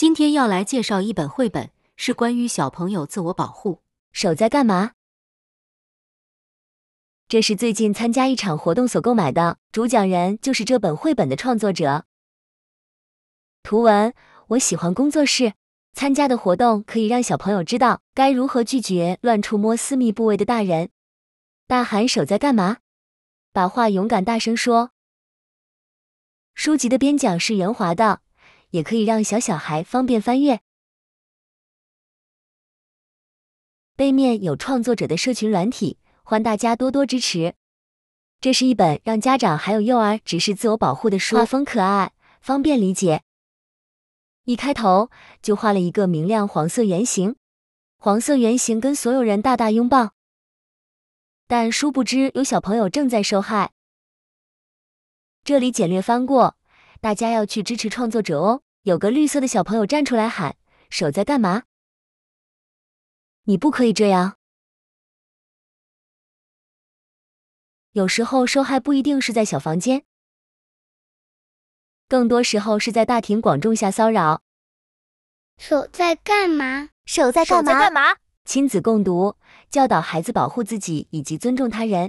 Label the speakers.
Speaker 1: 今天要来介绍一本绘本，是关于小朋友自我保护。手在干嘛？这是最近参加一场活动所购买的。主讲人就是这本绘本的创作者。图文，我喜欢工作室参加的活动，可以让小朋友知道该如何拒绝乱触摸私密部位的大人。大喊手在干嘛？把话勇敢大声说。
Speaker 2: 书籍的边角是圆滑的。也可以让小小孩方便翻阅。背面有创作者的社群软体，欢迎大家多多支持。这是一本让家长还
Speaker 1: 有幼儿只是自我保护的书，画风可爱，方便理解。一开头就画了一个明亮黄色圆形，黄色圆形跟所有人大大拥抱，但殊不知有小朋友正在受害。这里简略翻过。大家要去支持创作者哦！有个绿色的小朋友
Speaker 2: 站出来喊：“手在干嘛？”你不可以这样。有时候受害不一定是在小房间，更多时候是在大庭广众下骚扰。
Speaker 1: 手在干嘛？手在干嘛？手在干嘛？亲子共读，教导孩子保护自己以及尊重他人。